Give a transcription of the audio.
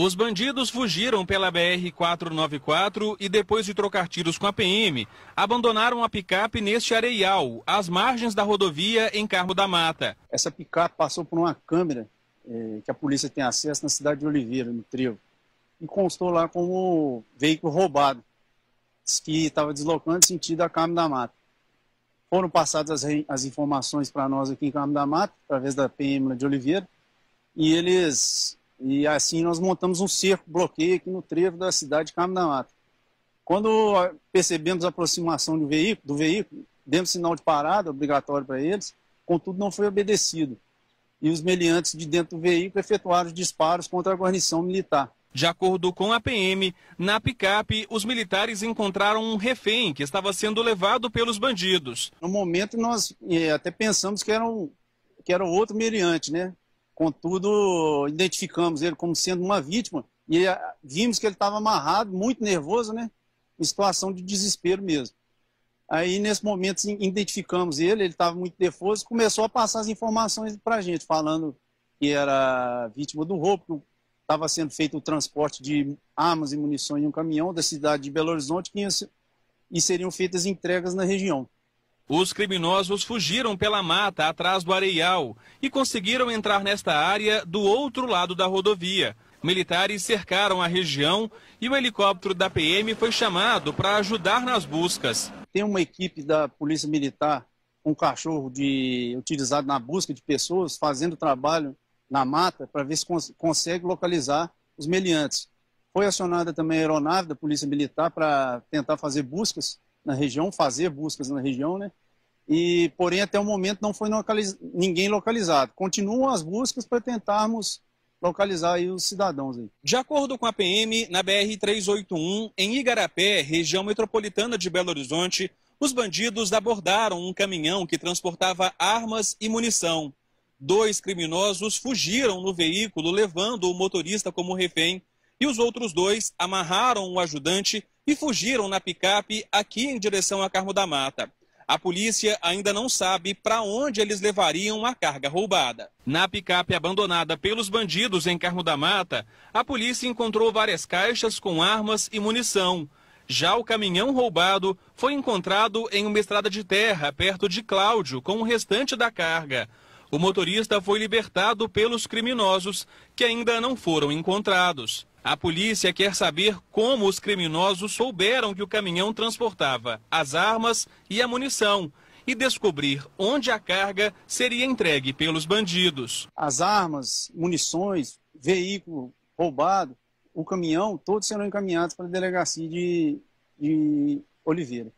Os bandidos fugiram pela BR-494 e, depois de trocar tiros com a PM, abandonaram a picape neste areial, às margens da rodovia, em Carmo da Mata. Essa picape passou por uma câmera eh, que a polícia tem acesso na cidade de Oliveira, no Trevo, e constou lá como veículo roubado, que estava deslocando sentido a Carmo da Mata. Foram passadas as, as informações para nós aqui em Carmo da Mata, através da PM de Oliveira, e eles e assim nós montamos um cerco, bloqueio aqui no trevo da cidade de Carmo da Mata. Quando percebemos a aproximação do veículo, do veículo demos sinal de parada obrigatório para eles, contudo não foi obedecido. E os meliantes de dentro do veículo efetuaram disparos contra a guarnição militar. De acordo com a PM, na picape, os militares encontraram um refém que estava sendo levado pelos bandidos. No momento, nós é, até pensamos que era, um, que era outro meliante, né? Contudo, identificamos ele como sendo uma vítima e eh, vimos que ele estava amarrado, muito nervoso, né? Em situação de desespero mesmo. Aí, nesse momento, identificamos ele, ele estava muito nervoso, começou a passar as informações para a gente, falando que era vítima do roubo, estava sendo feito o transporte de armas e munições em um caminhão da cidade de Belo Horizonte que ia, e seriam feitas entregas na região. Os criminosos fugiram pela mata atrás do areial e conseguiram entrar nesta área do outro lado da rodovia. Militares cercaram a região e o helicóptero da PM foi chamado para ajudar nas buscas. Tem uma equipe da Polícia Militar um cachorro de, utilizado na busca de pessoas, fazendo trabalho na mata para ver se cons consegue localizar os meliantes. Foi acionada também a aeronave da Polícia Militar para tentar fazer buscas na região, fazer buscas na região, né? E, porém, até o momento não foi localiz... ninguém localizado. Continuam as buscas para tentarmos localizar aí os cidadãos. Aí. De acordo com a PM, na BR-381, em Igarapé, região metropolitana de Belo Horizonte, os bandidos abordaram um caminhão que transportava armas e munição. Dois criminosos fugiram no veículo, levando o motorista como refém, e os outros dois amarraram o ajudante e fugiram na picape aqui em direção a Carmo da Mata. A polícia ainda não sabe para onde eles levariam a carga roubada. Na picape abandonada pelos bandidos em Carmo da Mata, a polícia encontrou várias caixas com armas e munição. Já o caminhão roubado foi encontrado em uma estrada de terra perto de Cláudio com o restante da carga. O motorista foi libertado pelos criminosos, que ainda não foram encontrados. A polícia quer saber como os criminosos souberam que o caminhão transportava as armas e a munição e descobrir onde a carga seria entregue pelos bandidos. As armas, munições, veículo roubado, o caminhão, todos serão encaminhados para a delegacia de, de Oliveira.